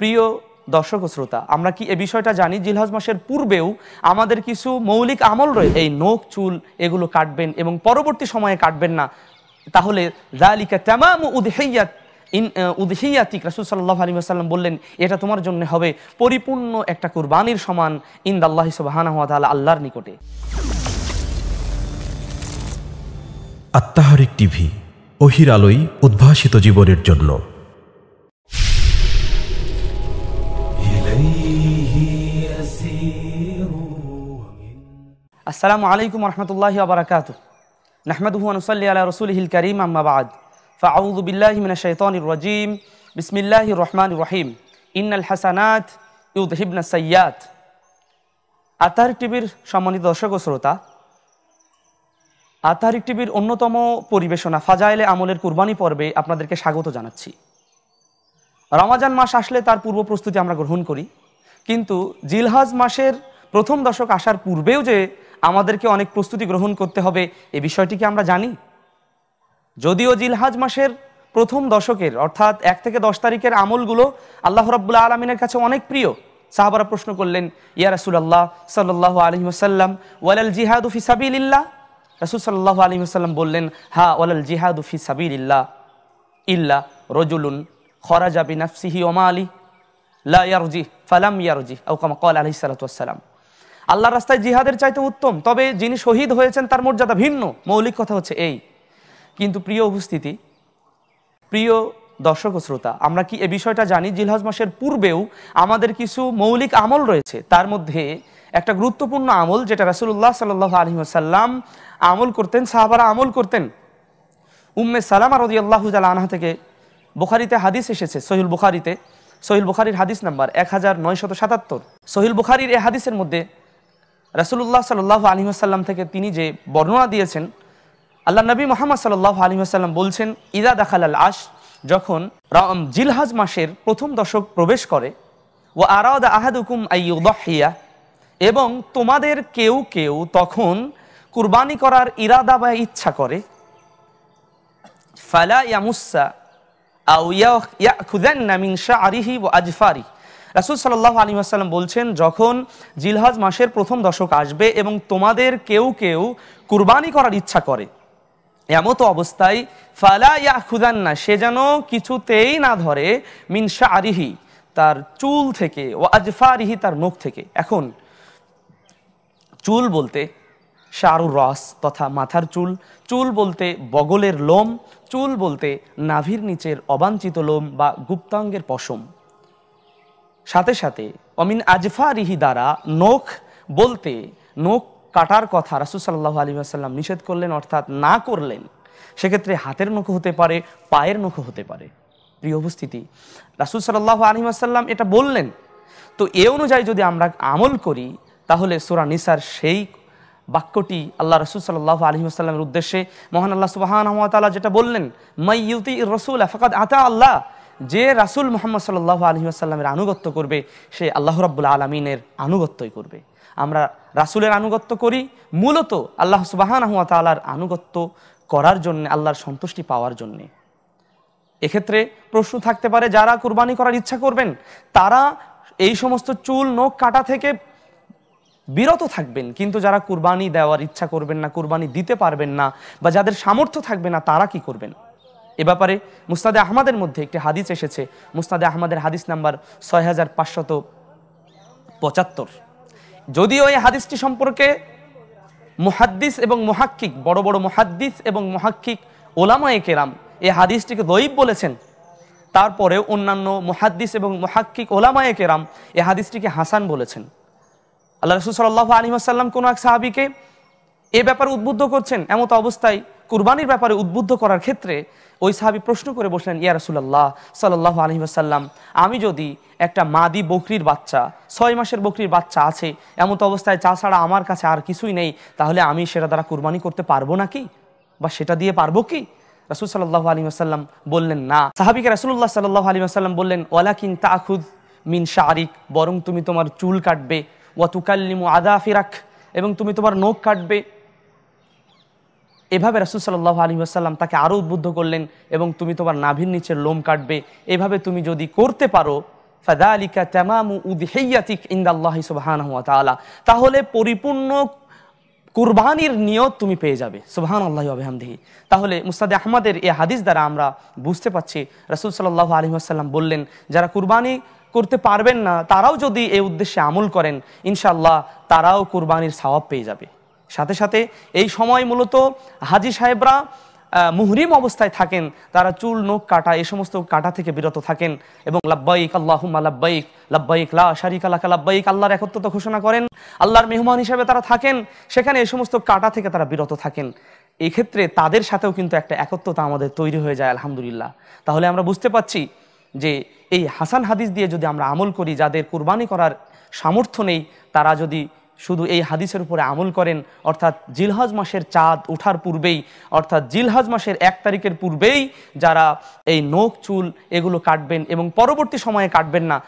প্রিয় দর্শক শ্রোতা আমরা কি এ বিষয়টা জানি জিলহজ মাসের পূর্বেও আমাদের কিছু মৌলিক আমল রয়েছে এই নখ চুল এগুলো কাটবেন এবং পরবর্তী সময়ে কাটবেন না তাহলে জালিকা তেমাম উদহেয়াত ইন উদহিয়াতিক রাসুল সাল্লাহ আলী আসাল্লাম বললেন এটা তোমার জন্য হবে পরিপূর্ণ একটা কুরবানির সমান ইন্দ আল্লাহ সুবাহানা তাআলা আল্লাহর নিকটে আত্মাহারিক টিভি অহিরালোই উদ্ভাসিত জীবনের জন্য আসসালামু আলাইকুম রহমতুল্লাহি আবরাকাত নাহমদুহানুসল্লি আলা রসুলহিল করিম আম্মাবাদ ফাউদ বিল্লাহি মিনা শৈতনির রাজিম বিসমিল্লাহ রহমান রহিম ইন্নাল হাসানাত ইউদহিবনা সৈয়াদ আতার টিভির সম্মানিত দর্শক ও শ্রোতা আতারিক টিভির অন্যতম পরিবেশনা ফাজাইলে আমলের কুরবানি পর্বে আপনাদেরকে স্বাগত জানাচ্ছি রমাজান মাস আসলে তার পূর্ব প্রস্তুতি আমরা গ্রহণ করি কিন্তু জিলহাজ মাসের প্রথম দশক আসার পূর্বেও যে আমাদেরকে অনেক প্রস্তুতি গ্রহণ করতে হবে এ বিষয়টিকে আমরা জানি যদিও জিলহাজ মাসের প্রথম দশকের অর্থাৎ এক থেকে দশ তারিখের আমলগুলো আল্লাহ রাবুল্লাহ আলমিনের কাছে অনেক প্রিয় সাহাবারা প্রশ্ন করলেন ইয়া রাসুলাল্লাহ সাল্লাহ আলহিমসাল্লাম ওয়ালাল জিহাদু ফি সাবিল্লা রাসুল সাল্লাহ আলহিমসাল্লাম বললেন হা ওয়ালাল জিহাদু ফি সাবিল্লা ইল্লা রজুলুন খরাজাবি নাফসিহি ওমা আলী লা ইয়ারজি ফালাম ইয়ারজি ওকাম কল আলহি আল্লাহ রাস্তায় জিহাদের চাইতে উত্তম তবে যিনি শহীদ হয়েছেন তার মর্যাদা ভিন্ন মৌলিক কথা হচ্ছে এই কিন্তু প্রিয় উপস্থিতি প্রিয় দর্শক শ্রোতা আমরা কি এ বিষয়টা জানি জিলহাজ মাসের পূর্বেও আমাদের কিছু মৌলিক আমল রয়েছে তার মধ্যে একটা গুরুত্বপূর্ণ আমল যেটা রাসুল্লাহ আলী সাল্লাম আমল করতেন সাহাবারা আমল করতেন উম্মে সালামা রদিয়াল্লাহ জাল আনহা থেকে বুখারিতে হাদিস এসেছে সহিল বুখারিতে সহিল বুখারির হাদিস নাম্বার এক হাজার নয়শত সাতাত্তর সহিল বুখারির এ হাদিসের মধ্যে রাসুল্লাহ সাল্লাহ আলহিহাসাল্লাম থেকে তিনি যে বর্ণনা দিয়েছেন আল্লাহ নবী মোহাম্মদ সাল্লাহ আলহিহাসাল্লাম বলছেন ইদা দেখাল আল আশ যখন জিলহাজ মাসের প্রথম দশক প্রবেশ করে ও আরাদ আহাদুকুম আইউদ্দাহিয়া এবং তোমাদের কেউ কেউ তখন কুরবানি করার ইরাদা বা ইচ্ছা করে ফালা ইয়ামুসা আউ ইয়া খুদেন নামিন শাহ আরিহি ও আজফারি রাসুল সাল্লাহ আলী আসসালাম বলছেন যখন জিলহাজ মাসের প্রথম দশক আসবে এবং তোমাদের কেউ কেউ কুরবানি করার ইচ্ছা করে এমতো অবস্থায় ফালা ইয়া খুদান না সে যেন কিছুতেই না ধরে মিনসা আরিহি তার চুল থেকে ও আরিহি তার মুখ থেকে এখন চুল বলতে শারু রস তথা মাথার চুল চুল বলতে বগলের লোম চুল বলতে নাভির নিচের অবাঞ্ছিত লোম বা গুপ্তাঙ্গের পশম সাথে সাথে অমিন আজফা রিহি দ্বারা নখ বলতে নখ কাটার কথা রাসুসাল্লাহ আলী আসাল্লাম নিষেধ করলেন অর্থাৎ না করলেন সেক্ষেত্রে হাতের নখ হতে পারে পায়ের নখ হতে পারে প্রিয় উপস্থিতি রাসুল সাল্লাহ আলহিম আসাল্লাম এটা বললেন তো এ অনুযায়ী যদি আমরা আমল করি তাহলে সোরা নিসার সেই বাক্যটি আল্লাহ রসুল সাল্লাহ আসাল্লামের উদ্দেশ্যে মহান আল্লাহ সুবাহান যেটা বললেন মাইউতি রসুল আফাকাত আতা আল্লাহ যে রাসুল মোহাম্মদ সাল্লাহ আলহি আসাল্লামের আনুগত্য করবে সে আল্লাহ রব্বুল আলমিনের আনুগত্যই করবে আমরা রাসুলের আনুগত্য করি মূলত আল্লাহ সুবাহান আহমা আনুগত্য করার জন্য আল্লাহর সন্তুষ্টি পাওয়ার জন্যে এক্ষেত্রে প্রশ্ন থাকতে পারে যারা কোরবানি করার ইচ্ছা করবেন তারা এই সমস্ত চুল নখ কাটা থেকে বিরত থাকবেন কিন্তু যারা কুরবানি দেওয়ার ইচ্ছা করবেন না কুরবানি দিতে পারবেন না বা যাদের সামর্থ্য থাকবে না তারা কি করবেন এ ব্যাপারে মুস্তাদে আহমদের মধ্যে একটি হাদিস এসেছে মুস্তাদে আহমদের হাদিস নাম্বার ছয় হাজার পাঁচশত পঁচাত্তর যদিও এই হাদিসটি সম্পর্কে মুহাদ্দিস এবং মহাক্ষিক বড় বড় মহাদ্দিস এবং মুহাক্কিক ওলামায়ে কেরাম এই হাদিসটিকে দৈব বলেছেন তারপরেও অন্যান্য মহাদ্দিস এবং মুহাক্কিক ওলামায়ে কেরাম এ হাদিসটিকে হাসান বলেছেন আল্লাহ রসুল সাল্লাহ আলী আসাল্লাম কোনো এক সাহাবিকে এ ব্যাপারে উদ্বুদ্ধ করছেন এমত অবস্থায় কুরবানির ব্যাপারে উদ্বুদ্ধ করার ক্ষেত্রে ওই প্রশ্ন করে বসলেন ইয়া রাসুল্লাহ সাল আলহি আসাল্লাম আমি যদি একটা মাদি বকরির বাচ্চা ছয় মাসের বকরির বাচ্চা আছে এমন অবস্থায় চা ছাড়া আমার কাছে আর কিছুই নেই তাহলে আমি সেটা দ্বারা কুরবানি করতে পারবো নাকি বা সেটা দিয়ে পারবো কি রাসুল সাল্লাহ আলী আসাল্লাম বললেন না সাহাবিকে রাসুল্লাহ সাল্লাহ আলী আসাল্লাম বললেন তা তাখুদ মিন শারিক বরং তুমি তোমার চুল কাটবে ওয়াতুকাল্লিমু আদা ফিরাক এবং তুমি তোমার নখ কাটবে এভাবে রাসুল সাল্লাহ আলী আসাল্লাম তাকে আরও উদ্বুদ্ধ করলেন এবং তুমি তোমার নাভির নিচের লোম কাটবে এভাবে তুমি যদি করতে পারো ফাদালিকা তামামু উদহেয়াতিক ইন্দাল্লাহ সুবাহান তাআলা তাহলে পরিপূর্ণ কুরবানির নিয়ত তুমি পেয়ে যাবে সুবাহান আল্লাহ আবহামদেহি তাহলে মুস্তাদে আহমদের এই হাদিস দ্বারা আমরা বুঝতে পারছি রাসুল সাল্লাহ আলী আসাল্লাম বললেন যারা কুরবানি করতে পারবেন না তারাও যদি এই উদ্দেশ্যে আমল করেন ইনশাল্লাহ তারাও কুরবানির সওয়াব পেয়ে যাবে সাথে সাথে এই সময় মূলত হাজি সাহেবরা মুহরিম অবস্থায় থাকেন তারা চুল নোখ কাটা এ সমস্ত কাটা থেকে বিরত থাকেন এবং লাব্বাইক আল্লাহুম্মা লাব্বাইক লাব্বাইক লা শারিকা লাকা লাব্বাইক আল্লাহর একত্রতা ঘোষণা করেন আল্লাহর মেহমান হিসেবে তারা থাকেন সেখানে এই সমস্ত কাটা থেকে তারা বিরত থাকেন এক্ষেত্রে তাদের সাথেও কিন্তু একটা একত্রতা আমাদের তৈরি হয়ে যায় আলহামদুলিল্লাহ তাহলে আমরা বুঝতে পাচ্ছি যে এই হাসান হাদিস দিয়ে যদি আমরা আমল করি যাদের কুরবানি করার সামর্থ্য নেই তারা যদি শুধু এই হাদিসের উপরে আমল করেন অর্থাৎ জিলহজ মাসের চাঁদ ওঠার পূর্বেই অর্থাৎ জিলহজ মাসের এক তারিখের পূর্বেই যারা এই নখ চুল এগুলো কাটবেন এবং পরবর্তী সময়ে কাটবেন না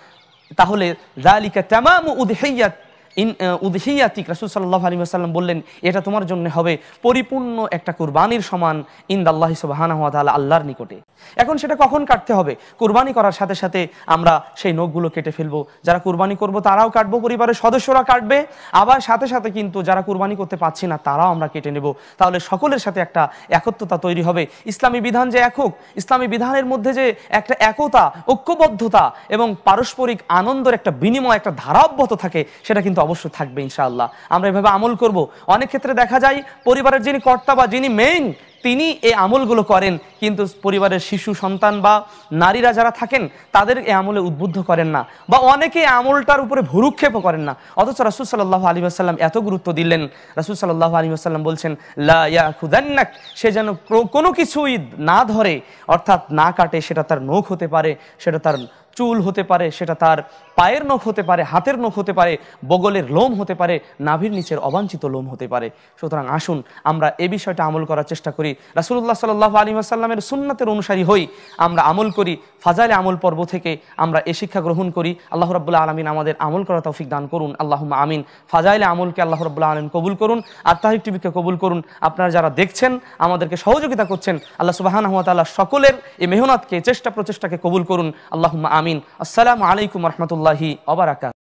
তাহলে জালিকা তেমাম উদহেয়াত ইন উদহিয়াতিক রাসুল সাল্লাহ আলী আসাল্লাম বললেন এটা তোমার জন্য হবে পরিপূর্ণ একটা কুরবানির সমান ইন্দাল্লাহ সুবাহানা হাত আল্লাহর নিকটে এখন সেটা কখন কাটতে হবে কুরবানি করার সাথে সাথে আমরা সেই নখগুলো কেটে ফেলবো যারা কুরবানি করব তারাও কাটবো পরিবারের সদস্যরা কাটবে আবার সাথে সাথে কিন্তু যারা কুরবানি করতে পারছি না তারাও আমরা কেটে নেব তাহলে সকলের সাথে একটা একত্রতা তৈরি হবে ইসলামী বিধান যে একক ইসলামী বিধানের মধ্যে যে একটা একতা ঐক্যবদ্ধতা এবং পারস্পরিক আনন্দের একটা বিনিময় একটা ধারাব্যত থাকে সেটা কিন্তু অবশ্য থাকবে ইনশাআল্লাহ আমরা এভাবে আমল করব অনেক ক্ষেত্রে দেখা যায় পরিবারের যিনি কর্তা বা যিনি মেইন তিনি এই আমলগুলো করেন কিন্তু পরিবারের শিশু সন্তান বা নারীরা যারা থাকেন তাদের এই আমলে উদ্বুদ্ধ করেন না বা অনেকে আমলটার উপরে ভুরুক্ষেপও করেন না অথচ রাসুল সাল্লাহ আলী আসাল্লাম এত গুরুত্ব দিলেন রাসুল সাল্লাহ আলী আসাল্লাম বলছেন লাখুদান্নাক সে যেন কোনো কিছুই না ধরে অর্থাৎ না কাটে সেটা তার নখ হতে পারে সেটা তার চুল হতে পারে সেটা তার পায়ের নখ হতে পারে হাতের নখ হতে পারে বগলের লোম হতে পারে নাভির নিচের অবাঞ্ছিত লোম হতে পারে সুতরাং আসুন আমরা এ বিষয়টা আমল করার চেষ্টা করি রাসুল্লাহ সাল আলী আসাল্লামের সুন্নাতের অনুসারী হই আমরা আমল করি ফাজালে আমল পর্ব থেকে আমরা এ শিক্ষা গ্রহণ করি আল্লাহ রবুল্লাহ আলমিন আমাদের আমল করা তৌফিক দান করুন আল্লাহ আমিন ফাজাইলে আমলকে আল্লাহ রবুল্লাহ আলমিন কবুল করুন আর তাহিক টিভিকে কবুল করুন আপনারা যারা দেখছেন আমাদেরকে সহযোগিতা করছেন আল্লাহ সুবাহান সকলের এই মেহনতকে চেষ্টা প্রচেষ্টাকে কবুল করুন আল্লাহ আমিন আমিন আসসালামু আলাইকুম রহমতুল্লাহি অবরাকাত